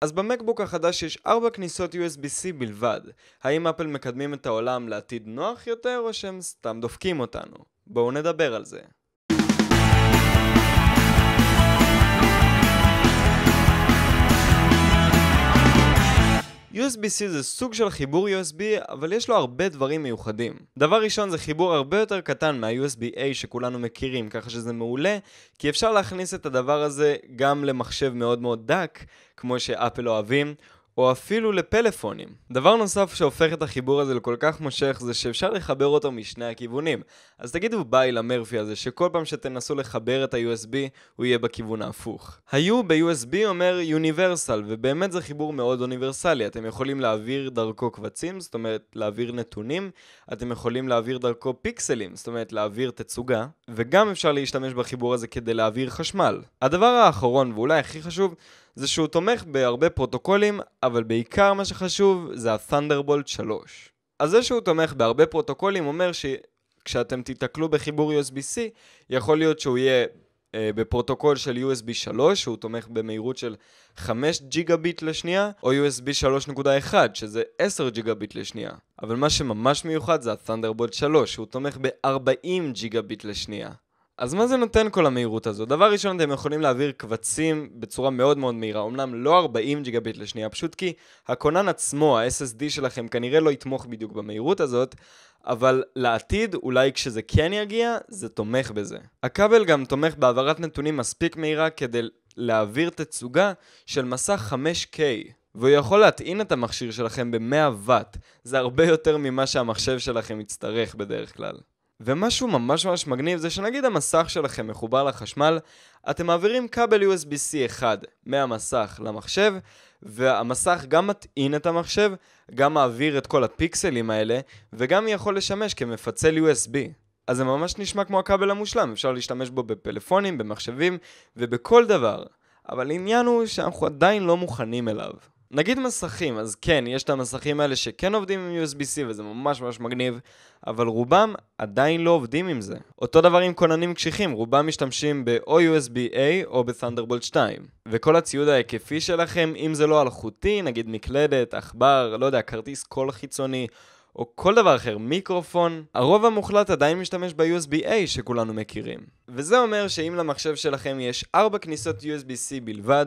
אז במקבוק החדש יש 4 כניסות USB-C בלבד. האם אפל מקדמים את העולם לעתיד נוח יותר, או שהם סתם דופקים אותנו? בואו נדבר על זה. USB-C זה סוג של חיבור USB, אבל יש לו הרבה דברים מיוחדים. דבר ראשון זה חיבור הרבה יותר קטן מה-USB-A שכולנו מכירים, ככה שזה מעולה, כי אפשר להכניס את הדבר הזה גם למחשב מאוד מאוד דק, כמו שאפל אוהבים, או אפילו לפלאפונים. דבר נוסף שהופך את החיבור הזה לכל כך מושך זה שאפשר לחבר אותו משני הכיוונים. אז תגידו ביי למרפי הזה שכל פעם שתנסו לחבר את ה-USB הוא יהיה בכיוון ההפוך. היו ב-USB אומר יוניברסל ובאמת זה חיבור מאוד אוניברסלי. אתם יכולים להעביר דרכו קבצים, זאת אומרת להעביר נתונים, אתם יכולים להעביר דרכו פיקסלים, זאת אומרת להעביר תצוגה, וגם אפשר להשתמש בחיבור הזה כדי להעביר חשמל. הדבר האחרון ואולי הכי חשוב זה שהוא תומך בהרבה פרוטוקולים, אבל בעיקר מה שחשוב זה ה-Thunderbolt 3. אז זה שהוא תומך בהרבה פרוטוקולים אומר שכשאתם תיתקלו בחיבור USB-C, יכול להיות שהוא יהיה אה, בפרוטוקול של USB 3, שהוא תומך במהירות של 5 ג'יגה ביט לשנייה, או USB 3.1, שזה 10 ג'יגה ביט לשנייה. אבל מה שממש מיוחד זה ה-Thunderbolt 3, שהוא תומך ב-40 ג'יגה ביט לשנייה. אז מה זה נותן כל המהירות הזו? דבר ראשון, אתם יכולים להעביר קבצים בצורה מאוד מאוד מהירה, אמנם לא 40 ג'יגביט לשנייה, פשוט כי הכונן עצמו, ה-SSD שלכם, כנראה לא יתמוך בדיוק במהירות הזאת, אבל לעתיד, אולי כשזה כן יגיע, זה תומך בזה. הכבל גם תומך בהעברת נתונים מספיק מהירה כדי להעביר תצוגה של מסך 5K. והוא יכול להטעין את המכשיר שלכם ב-100 ואט, זה הרבה יותר ממה שהמחשב שלכם יצטרך בדרך כלל. ומשהו ממש ממש מגניב זה שנגיד המסך שלכם מחובר לחשמל, אתם מעבירים כבל USB-C אחד מהמסך למחשב, והמסך גם מטעין את המחשב, גם מעביר את כל הפיקסלים האלה, וגם יכול לשמש כמפצל USB. אז זה ממש נשמע כמו הכבל המושלם, אפשר להשתמש בו בפלאפונים, במחשבים ובכל דבר. אבל העניין הוא שאנחנו עדיין לא מוכנים אליו. נגיד מסכים, אז כן, יש את המסכים האלה שכן עובדים עם USB-C וזה ממש ממש מגניב, אבל רובם עדיין לא עובדים עם זה. אותו דבר עם כוננים קשיחים, רובם משתמשים ב-או USB-A או ב-Thunderbolt 2. וכל הציוד ההיקפי שלכם, אם זה לא אלחוטי, נגיד מקלדת, עכבר, לא יודע, כרטיס קול חיצוני, או כל דבר אחר, מיקרופון, הרוב המוחלט עדיין משתמש ב-USB-A שכולנו מכירים. וזה אומר שאם למחשב שלכם יש 4 כניסות USB-C בלבד,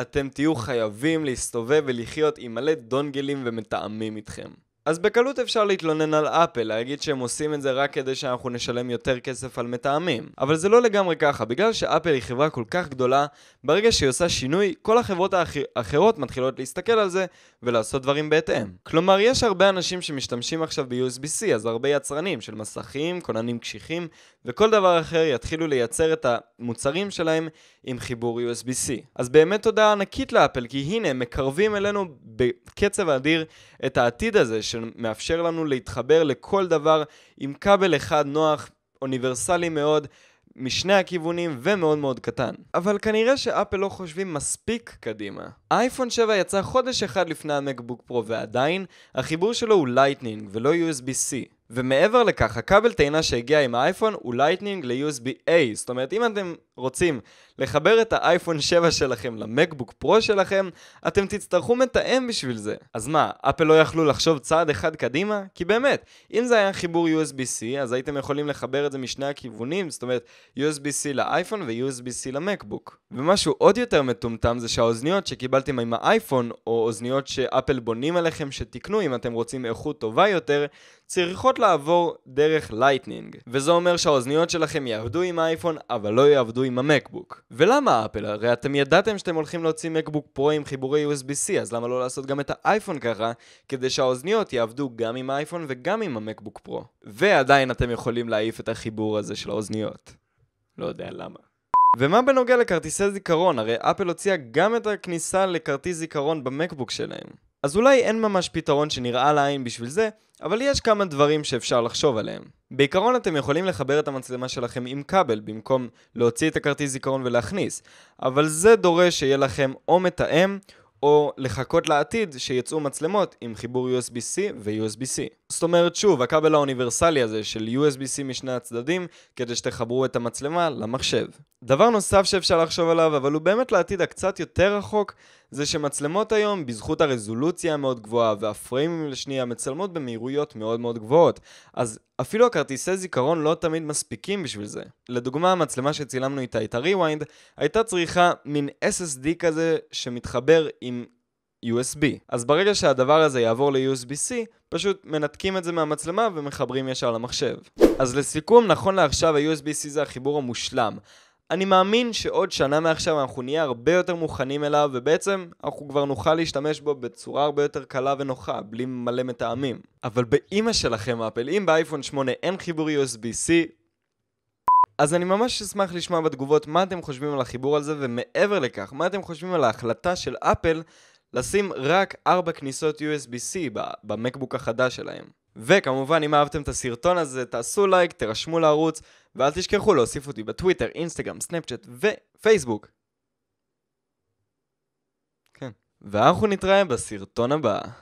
אתם תהיו חייבים להסתובב ולחיות עם מלא דונגלים ומטעמים איתכם. אז בקלות אפשר להתלונן על אפל, להגיד שהם עושים את זה רק כדי שאנחנו נשלם יותר כסף על מטעמים. אבל זה לא לגמרי ככה, בגלל שאפל היא חברה כל כך גדולה, ברגע שהיא עושה שינוי, כל החברות האחרות האח... מתחילות להסתכל על זה ולעשות דברים בהתאם. כלומר, יש הרבה אנשים שמשתמשים עכשיו ב usbc אז הרבה יצרנים של מסכים, כוננים קשיחים, וכל דבר אחר יתחילו לייצר את המוצרים שלהם עם חיבור USB-C. אז באמת תודה ענקית לאפל, כי הנה, הם מקרבים אלינו בקצב אדיר את העתיד הזה, שמאפשר לנו להתחבר לכל דבר עם כבל אחד נוח, אוניברסלי מאוד, משני הכיוונים ומאוד מאוד קטן. אבל כנראה שאפל לא חושבים מספיק קדימה. אייפון 7 יצא חודש אחד לפני המקבוק פרו ועדיין החיבור שלו הוא לייטנינג ולא USB-C. ומעבר לכך, הכבל טעינה שהגיע עם האייפון הוא לייטנינג ל-USB-A. זאת אומרת, אם אתם רוצים לחבר את האייפון 7 שלכם למקבוק פרו שלכם, אתם תצטרכו מתאם בשביל זה. אז מה, אפל לא יכלו לחשוב צעד אחד קדימה? כי באמת, אם זה היה חיבור USB-C, אז הייתם יכולים לחבר את זה משני הכיוונים, זאת אומרת, USB-C לאייפון ו-USB-C למקבוק. ומשהו עוד יותר מטומטם זה שהאוזניות שקיבלתם עם האייפון, או אוזניות שאפל בונים עליכם שתקנו אם אתם רוצים איכות טובה יותר, צריכות לעבור דרך לייטנינג. וזה אומר שהאוזניות שלכם יעבדו עם האייפון, אבל לא יעבדו עם המקבוק. ולמה אפל? הרי אתם ידעתם שאתם הולכים להוציא מקבוק פרו עם חיבורי USB-C, אז למה לא לעשות גם את האייפון ככה, כדי שהאוזניות יעבדו גם עם האייפון וגם עם המקבוק פרו. ועדיין אתם יכולים להעיף את החיבור הזה של האוזניות. לא יודע למה. ומה בנוגע לכרטיסי זיכרון? הרי אפל הוציאה גם את הכניסה לכרטיס זיכרון במקבוק שלהם. אז אולי אין ממש פתרון שנראה לעין בשביל זה, אבל יש כמה דברים שאפשר לחשוב עליהם. בעיקרון אתם יכולים לחבר את המצלמה שלכם עם כבל במקום להוציא את הכרטיס זיכרון ולהכניס, אבל זה דורש שיהיה לכם או מתאם או לחכות לעתיד שיצאו מצלמות עם חיבור USB-C ו-USB-C. זאת אומרת, שוב, הכבל האוניברסלי הזה של USB-C משני הצדדים, כדי שתחברו את המצלמה למחשב. דבר נוסף שאפשר לחשוב עליו, אבל הוא באמת לעתיד הקצת יותר רחוק, זה שמצלמות היום, בזכות הרזולוציה המאוד גבוהה והפריימים לשנייה, מצלמות במהירויות מאוד מאוד גבוהות. אז אפילו הכרטיסי זיכרון לא תמיד מספיקים בשביל זה. לדוגמה, המצלמה שצילמנו איתה את ה-Rewind, הייתה צריכה מין SSD כזה שמתחבר עם USB. אז ברגע שהדבר הזה יעבור ל-USB-C, פשוט מנתקים את זה מהמצלמה ומחברים ישר למחשב. אז לסיכום, נכון לעכשיו ה-USB-C זה החיבור המושלם. אני מאמין שעוד שנה מעכשיו אנחנו נהיה הרבה יותר מוכנים אליו, ובעצם אנחנו כבר נוכל להשתמש בו בצורה הרבה יותר קלה ונוחה, בלי מלא מטעמים. אבל באימא שלכם אפל, אם באייפון 8 אין חיבור USB-C, אז אני ממש אשמח לשמוע בתגובות מה אתם חושבים על החיבור הזה, ומעבר לכך, מה אתם חושבים על ההחלטה של אפל לשים רק 4 כניסות USB-C במקבוק החדש שלהם. וכמובן, אם אהבתם את הסרטון הזה, תעשו לייק, תירשמו לערוץ, ואל תשכחו להוסיף אותי בטוויטר, אינסטגרם, סנאפצ'אט ופייסבוק. כן. ואנחנו נתראה בסרטון הבא.